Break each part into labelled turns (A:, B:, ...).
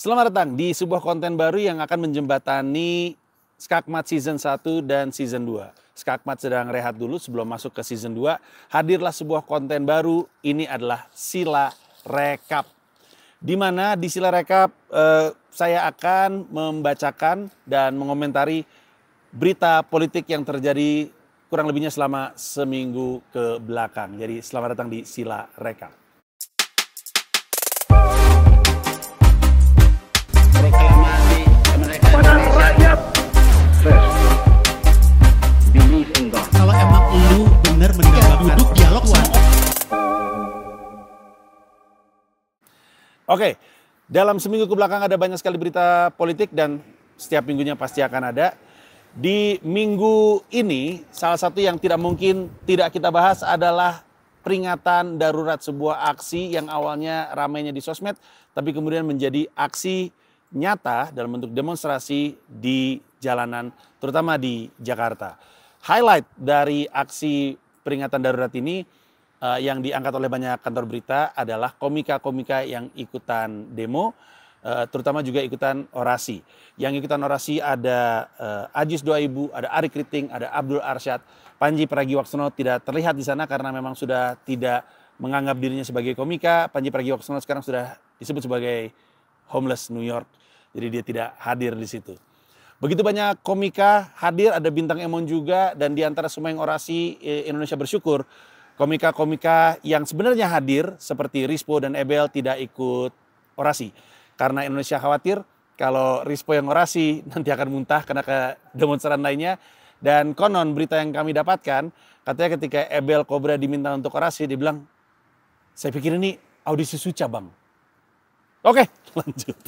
A: Selamat datang di sebuah konten baru yang akan menjembatani Skakmat Season 1 dan Season 2. Skakmat sedang rehat dulu sebelum masuk ke Season 2. Hadirlah sebuah konten baru, ini adalah Sila Rekap. Di mana di Sila Rekap eh, saya akan membacakan dan mengomentari berita politik yang terjadi kurang lebihnya selama seminggu ke belakang. Jadi selamat datang di Sila Rekap. Oke, dalam seminggu ke belakang ada banyak sekali berita politik dan setiap minggunya pasti akan ada. Di minggu ini, salah satu yang tidak mungkin tidak kita bahas adalah peringatan darurat sebuah aksi yang awalnya ramainya di sosmed, tapi kemudian menjadi aksi nyata dalam bentuk demonstrasi di jalanan, terutama di Jakarta. Highlight dari aksi peringatan darurat ini uh, yang diangkat oleh banyak kantor berita adalah komika-komika yang ikutan demo, uh, terutama juga ikutan orasi. Yang ikutan orasi ada uh, Ajis Doaibu, ada Ari Kriting, ada Abdul Arsyad, Panji Pragiwaksono tidak terlihat di sana karena memang sudah tidak menganggap dirinya sebagai komika. Panji Pragiwaksono sekarang sudah disebut sebagai homeless New York. Jadi dia tidak hadir di situ. Begitu banyak komika hadir, ada bintang Emon juga, dan di antara semua yang orasi Indonesia bersyukur komika-komika yang sebenarnya hadir seperti Rispo dan Ebel tidak ikut orasi. Karena Indonesia khawatir kalau Rispo yang orasi nanti akan muntah karena ke demonstran lainnya. Dan konon berita yang kami dapatkan, katanya ketika Ebel Cobra diminta untuk orasi, dibilang saya pikir ini audisi suca bang. Oke, lanjut.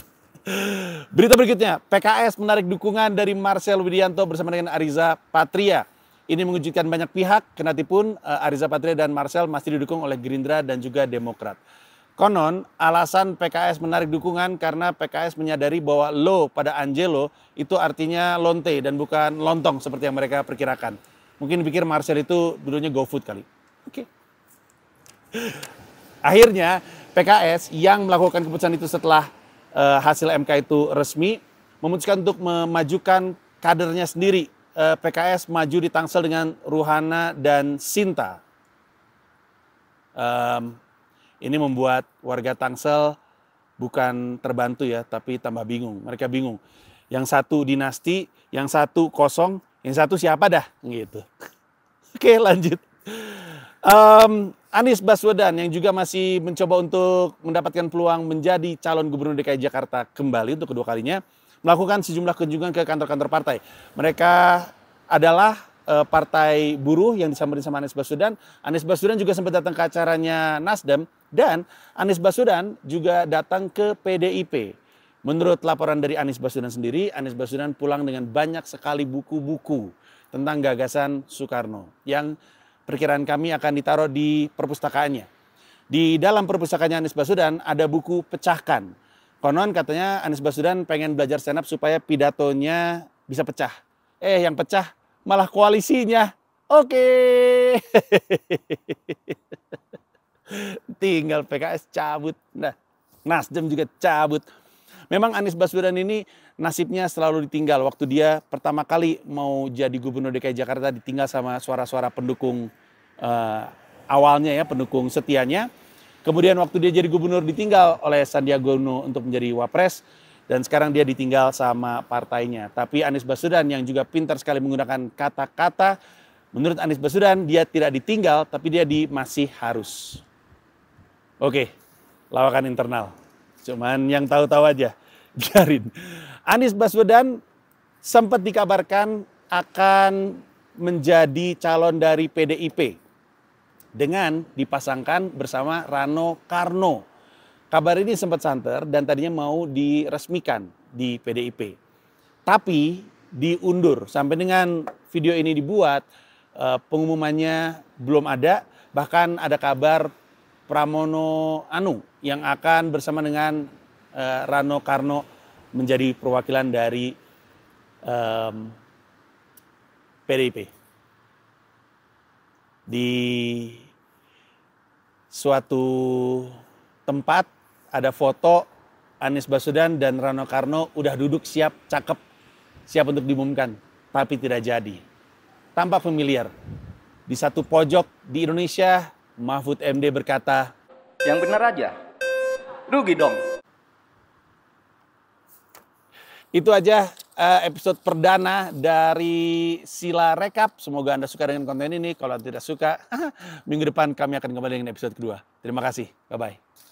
A: Berita berikutnya, PKS menarik dukungan dari Marcel Widianto bersama dengan Ariza Patria. Ini mengejutkan banyak pihak, kenatipun eh, Ariza Patria dan Marcel masih didukung oleh Gerindra dan juga Demokrat. Konon, alasan PKS menarik dukungan karena PKS menyadari bahwa lo pada Angelo itu artinya lonte dan bukan lontong seperti yang mereka perkirakan. Mungkin pikir Marcel itu dulunya GoFood kali. Oke. Okay. Akhirnya, PKS yang melakukan keputusan itu setelah uh, hasil MK itu resmi, memutuskan untuk memajukan kadernya sendiri eh, PKS maju di Tangsel dengan Ruhana dan Sinta. Um, ini membuat warga Tangsel bukan terbantu ya, tapi tambah bingung. Mereka bingung. Yang satu dinasti, yang satu kosong, yang satu siapa dah gitu. Oke lanjut. Um, Anies Baswedan yang juga masih mencoba untuk mendapatkan peluang menjadi calon gubernur DKI Jakarta kembali untuk kedua kalinya melakukan sejumlah kunjungan ke kantor-kantor partai. Mereka adalah uh, partai buruh yang disambutin sama Anies Baswedan. Anies Baswedan juga sempat datang ke acaranya Nasdem dan Anies Baswedan juga datang ke PDIP. Menurut laporan dari Anies Baswedan sendiri, Anies Baswedan pulang dengan banyak sekali buku-buku tentang gagasan Soekarno yang perkiraan kami akan ditaruh di perpustakaannya. Di dalam perpustakaannya Anies Baswedan ada buku Pecahkan Konon katanya Anies Baswedan pengen belajar stand up supaya pidatonya bisa pecah. Eh yang pecah malah koalisinya. Oke. Tinggal PKS cabut. Nah, Nasdem juga cabut. Memang Anies Baswedan ini nasibnya selalu ditinggal. Waktu dia pertama kali mau jadi gubernur DKI Jakarta ditinggal sama suara-suara pendukung uh, awalnya ya, pendukung setianya Kemudian waktu dia jadi gubernur ditinggal oleh Sandiaga Uno untuk menjadi wapres dan sekarang dia ditinggal sama partainya. Tapi Anies Baswedan yang juga pintar sekali menggunakan kata-kata, menurut Anies Baswedan dia tidak ditinggal tapi dia di masih harus. Oke, lawakan internal. Cuman yang tahu-tahu aja, biarin. Anies Baswedan sempat dikabarkan akan menjadi calon dari PDIP dengan dipasangkan bersama Rano Karno. Kabar ini sempat santer dan tadinya mau diresmikan di PDIP. Tapi diundur sampai dengan video ini dibuat eh, pengumumannya belum ada bahkan ada kabar Pramono Anu yang akan bersama dengan eh, Rano Karno menjadi perwakilan dari um, PDIP di suatu tempat ada foto Anies Baswedan dan Rano Karno udah duduk siap, cakep, siap untuk diumumkan, tapi tidak jadi. Tampak familiar. Di satu pojok di Indonesia, Mahfud MD berkata, "Yang benar aja. Rugi dong." Itu aja Eh, episode perdana dari Sila Rekap. Semoga Anda suka dengan konten ini. Kalau tidak suka, minggu depan kami akan kembali dengan episode kedua. Terima kasih. Bye-bye.